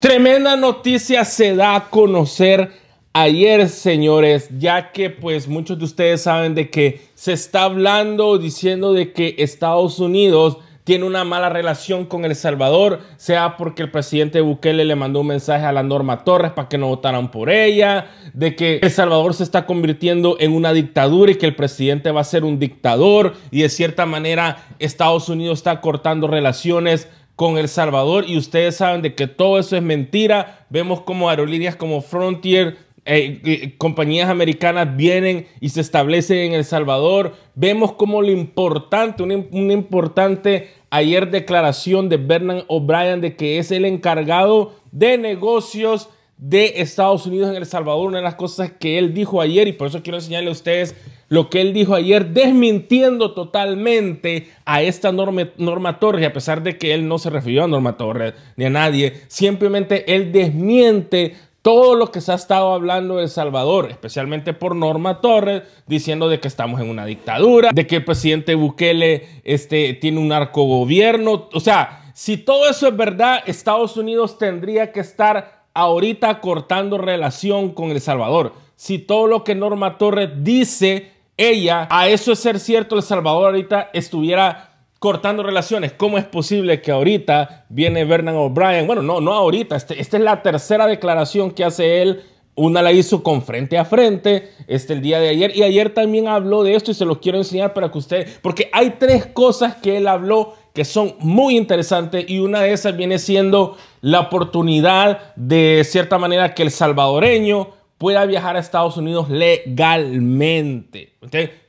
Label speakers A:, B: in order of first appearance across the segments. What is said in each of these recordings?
A: Tremenda noticia se da a conocer ayer, señores, ya que pues muchos de ustedes saben de que se está hablando diciendo de que Estados Unidos tiene una mala relación con El Salvador, sea porque el presidente Bukele le mandó un mensaje a la Norma Torres para que no votaran por ella, de que El Salvador se está convirtiendo en una dictadura y que el presidente va a ser un dictador y de cierta manera Estados Unidos está cortando relaciones con El Salvador y ustedes saben de que todo eso es mentira. Vemos como aerolíneas como Frontier, eh, compañías americanas vienen y se establecen en El Salvador. Vemos como lo importante, una, importante ayer declaración de Bernard O'Brien de que es el encargado de negocios de Estados Unidos en El Salvador. Una de las cosas que él dijo ayer y por eso quiero enseñarle a ustedes lo que él dijo ayer, desmintiendo totalmente a esta norma, norma, Torres, a pesar de que él no se refirió a Norma Torres ni a nadie, simplemente él desmiente todo lo que se ha estado hablando de El Salvador, especialmente por Norma Torres, diciendo de que estamos en una dictadura, de que el presidente Bukele este, tiene un gobierno O sea, si todo eso es verdad, Estados Unidos tendría que estar ahorita cortando relación con El Salvador. Si todo lo que Norma Torres dice ella, a eso es ser cierto, El Salvador ahorita estuviera cortando relaciones. ¿Cómo es posible que ahorita viene Vernon O'Brien? Bueno, no, no ahorita. Este, esta es la tercera declaración que hace él. Una la hizo con frente a frente este, el día de ayer. Y ayer también habló de esto y se lo quiero enseñar para que ustedes... Porque hay tres cosas que él habló que son muy interesantes y una de esas viene siendo la oportunidad de cierta manera que el salvadoreño pueda viajar a Estados Unidos legalmente.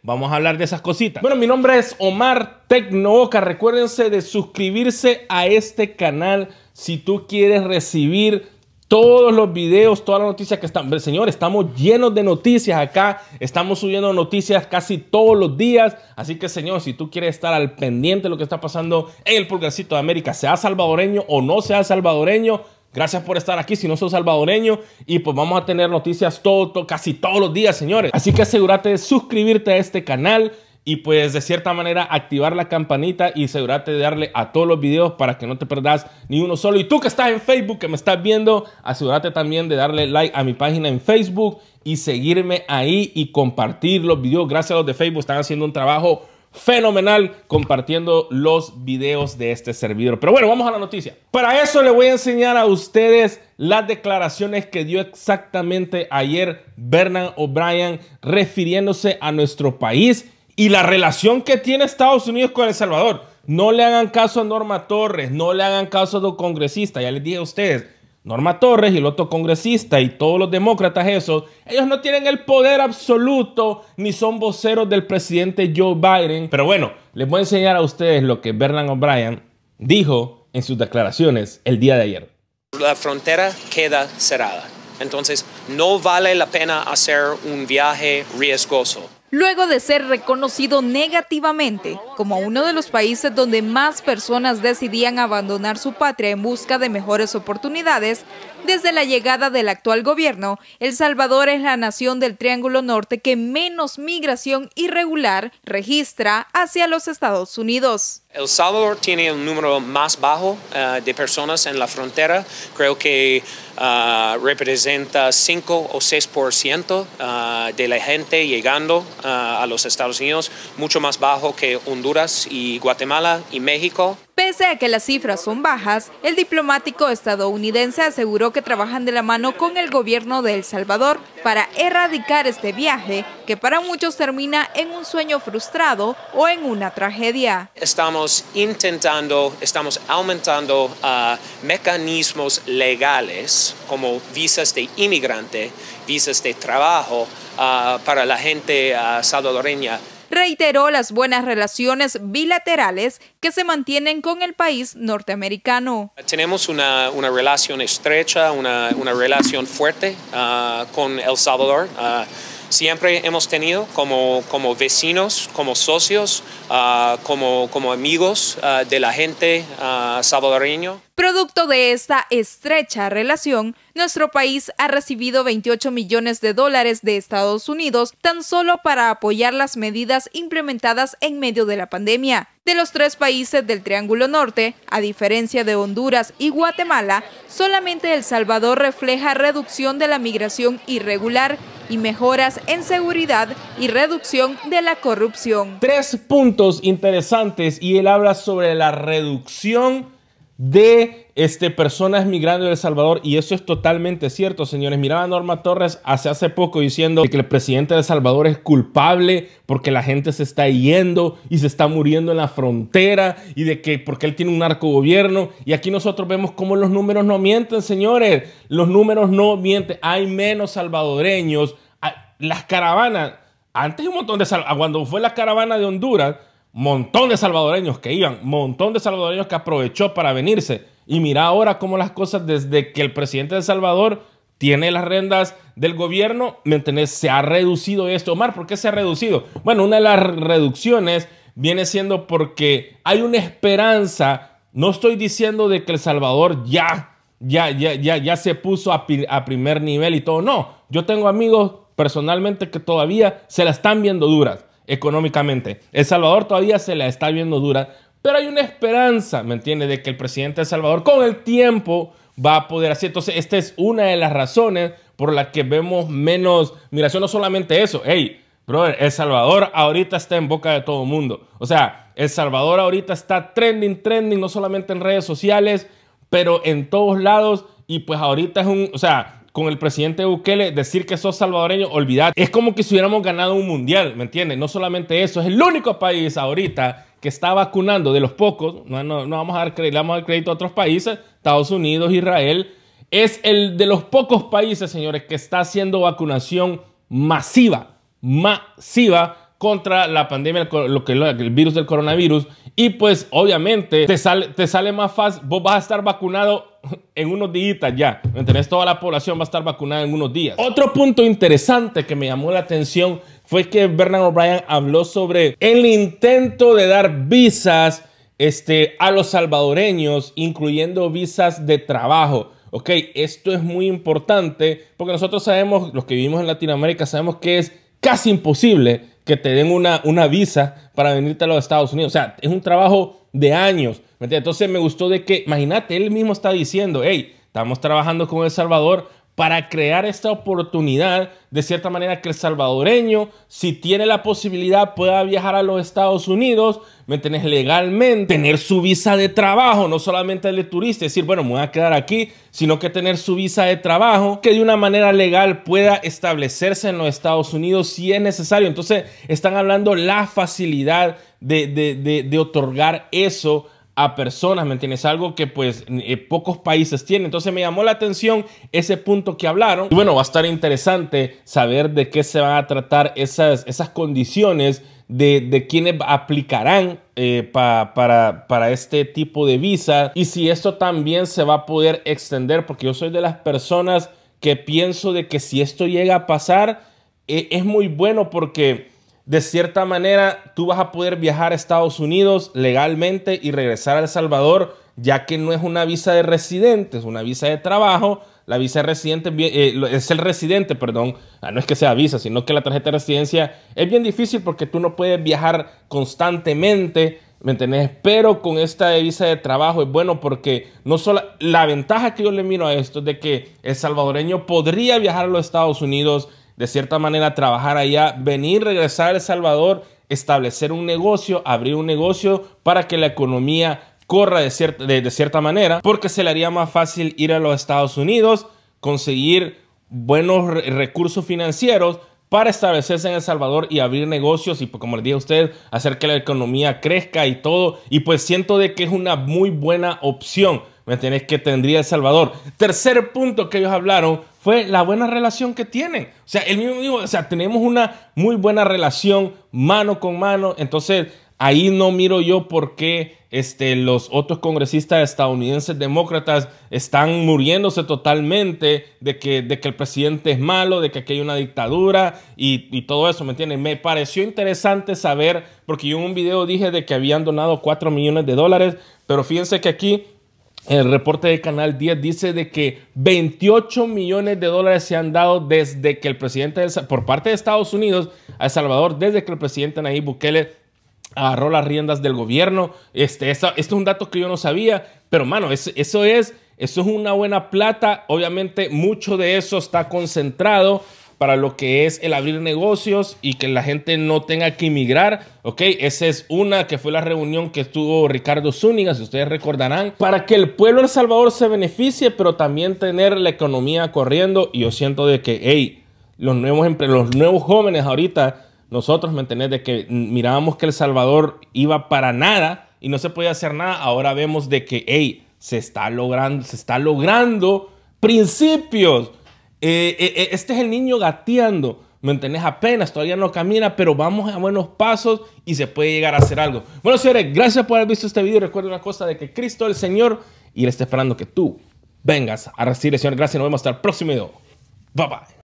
A: Vamos a hablar de esas cositas. Bueno, mi nombre es Omar Tecnoca. Recuérdense de suscribirse a este canal si tú quieres recibir todos los videos, todas las noticias que están. Señor, estamos llenos de noticias acá. Estamos subiendo noticias casi todos los días. Así que, señor, si tú quieres estar al pendiente de lo que está pasando en el Pulgarcito de América, sea salvadoreño o no sea salvadoreño, Gracias por estar aquí, si no soy salvadoreño, y pues vamos a tener noticias todo, casi todos los días, señores. Así que asegúrate de suscribirte a este canal y pues de cierta manera activar la campanita y asegúrate de darle a todos los videos para que no te perdas ni uno solo. Y tú que estás en Facebook, que me estás viendo, asegúrate también de darle like a mi página en Facebook y seguirme ahí y compartir los videos. Gracias a los de Facebook, están haciendo un trabajo fenomenal compartiendo los videos de este servidor. Pero bueno, vamos a la noticia. Para eso le voy a enseñar a ustedes las declaraciones que dio exactamente ayer Bernard O'Brien refiriéndose a nuestro país y la relación que tiene Estados Unidos con El Salvador. No le hagan caso a Norma Torres, no le hagan caso a los congresistas, ya les dije a ustedes Norma Torres y el otro congresista y todos los demócratas eso, ellos no tienen el poder absoluto ni son voceros del presidente Joe Biden. Pero bueno, les voy a enseñar a ustedes lo que Bernan O'Brien dijo en sus declaraciones el día de ayer.
B: La frontera queda cerrada. Entonces, no vale la pena hacer un viaje riesgoso
C: luego de ser reconocido negativamente como uno de los países donde más personas decidían abandonar su patria en busca de mejores oportunidades, desde la llegada del actual gobierno, El Salvador es la nación del Triángulo Norte que menos migración irregular registra hacia los Estados Unidos.
B: El Salvador tiene el número más bajo eh, de personas en la frontera, creo que eh, representa 5 o 6% eh, de la gente llegando a los Estados Unidos, mucho más bajo que Honduras y Guatemala y México.
C: Pese a que las cifras son bajas, el diplomático estadounidense aseguró que trabajan de la mano con el gobierno de El Salvador para erradicar este viaje, que para muchos termina en un sueño frustrado o en una tragedia.
B: Estamos intentando, estamos aumentando ah, mecanismos legales como visas de inmigrante, visas de trabajo ah, para la gente ah, salvadoreña
C: reiteró las buenas relaciones bilaterales que se mantienen con el país norteamericano.
B: Tenemos una, relación estrecha, una, relación fuerte ah, con El Salvador. Ah, siempre hemos tenido como, como vecinos, como socios, ah, como, como amigos ah, de la gente uh, salvadoreño.
C: Producto de esta estrecha relación, nuestro país ha recibido 28 millones de dólares de Estados Unidos tan solo para apoyar las medidas implementadas en medio de la pandemia. De los tres países del Triángulo Norte, a diferencia de Honduras y Guatemala, solamente El Salvador refleja reducción de la migración irregular y mejoras en seguridad y reducción de la corrupción.
A: Tres puntos interesantes y él habla sobre la reducción de este, personas migrando de El Salvador, y eso es totalmente cierto, señores. Miraba Norma Torres hace, hace poco diciendo que el presidente de El Salvador es culpable porque la gente se está yendo y se está muriendo en la frontera y de que porque él tiene un narco gobierno. Y aquí nosotros vemos cómo los números no mienten, señores. Los números no mienten. Hay menos salvadoreños. Ah, las caravanas. Antes un montón de... Ah, cuando fue la caravana de Honduras, montón de salvadoreños que iban, montón de salvadoreños que aprovechó para venirse. Y mira ahora cómo las cosas desde que el presidente de Salvador tiene las rendas del gobierno, ¿me Se ha reducido esto. Omar, ¿por qué se ha reducido? Bueno, una de las reducciones viene siendo porque hay una esperanza. No estoy diciendo de que El Salvador ya, ya, ya, ya, ya se puso a, a primer nivel y todo. No, yo tengo amigos personalmente que todavía se la están viendo duras económicamente. El Salvador todavía se la está viendo dura, pero hay una esperanza, ¿me entiendes?, de que el presidente de El Salvador con el tiempo va a poder hacer. Entonces, esta es una de las razones por las que vemos menos migración. No solamente eso, hey, brother, El Salvador ahorita está en boca de todo el mundo. O sea, El Salvador ahorita está trending, trending, no solamente en redes sociales, pero en todos lados. Y pues ahorita es un, o sea, con el presidente Bukele, decir que sos salvadoreño, olvidad. Es como que si hubiéramos ganado un mundial, ¿me entiendes? No solamente eso, es el único país ahorita que está vacunando de los pocos, no, vamos a dar crédito, vamos a crédito a otros países, Estados Unidos, Israel, es el de los pocos países, señores, que está haciendo vacunación masiva, masiva contra la pandemia, lo que el virus del coronavirus. Y pues obviamente te sale, te sale más fácil, vos vas a estar vacunado en unos días ya, entendés? Toda la población va a estar vacunada en unos días. Otro punto interesante que me llamó la atención fue que Bernard O'Brien habló sobre el intento de dar visas este, a los salvadoreños, incluyendo visas de trabajo. Ok, esto es muy importante porque nosotros sabemos, los que vivimos en Latinoamérica, sabemos que es casi imposible que te den una, una visa para venirte a los Estados Unidos. O sea, es un trabajo de años. Entonces me gustó de que, imagínate, él mismo está diciendo, hey, estamos trabajando con El Salvador para crear esta oportunidad, de cierta manera, que el salvadoreño, si tiene la posibilidad, pueda viajar a los Estados Unidos, ¿me tenés legalmente? Tener su visa de trabajo, no solamente el de turista, decir, bueno, me voy a quedar aquí, sino que tener su visa de trabajo, que de una manera legal pueda establecerse en los Estados Unidos si es necesario. Entonces, están hablando la facilidad de, de otorgar eso a personas, ¿me entiendes? Algo que pues eh, pocos países tienen. Entonces me llamó la atención ese punto que hablaron. Y bueno, va a estar interesante saber de qué se van a tratar esas, esas condiciones de, de quienes aplicarán eh, para, para este tipo de visa y si esto también se va a poder extender, porque yo soy de las personas que pienso de que si esto llega a pasar, eh, es muy bueno porque de cierta manera tú vas a poder viajar a Estados Unidos legalmente y regresar a El Salvador, ya que no es una visa de residente, es una visa de trabajo. La visa de residente eh, es el residente, perdón, ah, no es que sea visa, sino que la tarjeta de residencia es bien difícil porque tú no puedes viajar constantemente, ¿me Pero con esta visa de trabajo es bueno porque no solo la ventaja que yo le miro a esto es de que el salvadoreño podría viajar a los Estados Unidos de cierta manera trabajar allá, venir, regresar a El Salvador, establecer un negocio, abrir un negocio para que la economía corra de cierta, manera, porque se le haría más fácil ir a los Estados Unidos, conseguir buenos recursos financieros para establecerse en El Salvador y abrir negocios y pues, como les dije a ustedes, hacer que la economía crezca y todo. Y pues siento de que es una muy buena opción ¿Me entiendes? Que tendría El Salvador. Tercer punto que ellos hablaron fue la buena relación que tienen. O sea, el mismo o sea, tenemos una muy buena relación mano con mano. Entonces, ahí no miro yo por qué este, los otros congresistas estadounidenses demócratas están muriéndose totalmente de que, de que el presidente es malo, de que aquí hay una dictadura y, todo eso, ¿me entiendes? Me pareció interesante saber, porque yo en un video dije de que habían donado 4 millones de dólares, pero fíjense que aquí el reporte de Canal 10 dice de que 28 millones de dólares se han dado desde que el presidente por parte de Estados Unidos a El Salvador, desde que el presidente Nayib Bukele agarró las riendas del gobierno. Este, es un dato que yo no sabía, pero mano, eso es, eso es una buena plata. Obviamente mucho de eso está concentrado para lo que es el abrir negocios y que la gente no tenga que emigrar. Ok, esa es una que fue la reunión que estuvo Ricardo Zúñiga, si ustedes recordarán, para que el pueblo de El Salvador se beneficie, pero también tener la economía corriendo. Y yo siento de que, hey, los nuevos, los nuevos jóvenes ahorita, nosotros, ¿me entendés? De que mirábamos que El Salvador iba para nada y no se podía hacer nada. Ahora vemos de que, hey, se está logrando, se está logrando principios eh, eh, eh, este es el niño gateando. ¿Me entendés? Apenas, todavía no camina, pero vamos a buenos pasos y se puede llegar a hacer algo. Bueno, señores, gracias por haber visto este video. Recuerda una cosa de que Cristo el Señor y le está esperando que tú vengas a recibir, Señor. Gracias, nos vemos hasta el próximo video. Bye bye.